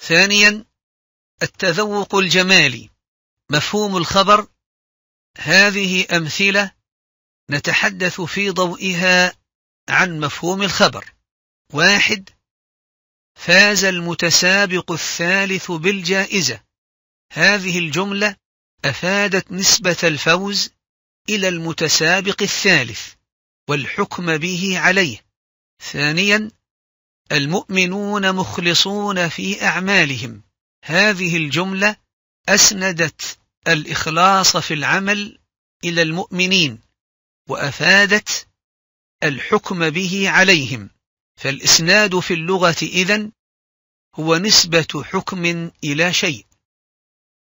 ثانيا التذوق الجمالي مفهوم الخبر هذه أمثلة نتحدث في ضوئها عن مفهوم الخبر واحد فاز المتسابق الثالث بالجائزة هذه الجملة أفادت نسبة الفوز إلى المتسابق الثالث والحكم به عليه ثانيا المؤمنون مخلصون في أعمالهم هذه الجملة أسندت الإخلاص في العمل إلى المؤمنين وأفادت الحكم به عليهم فالإسناد في اللغة إذن هو نسبة حكم إلى شيء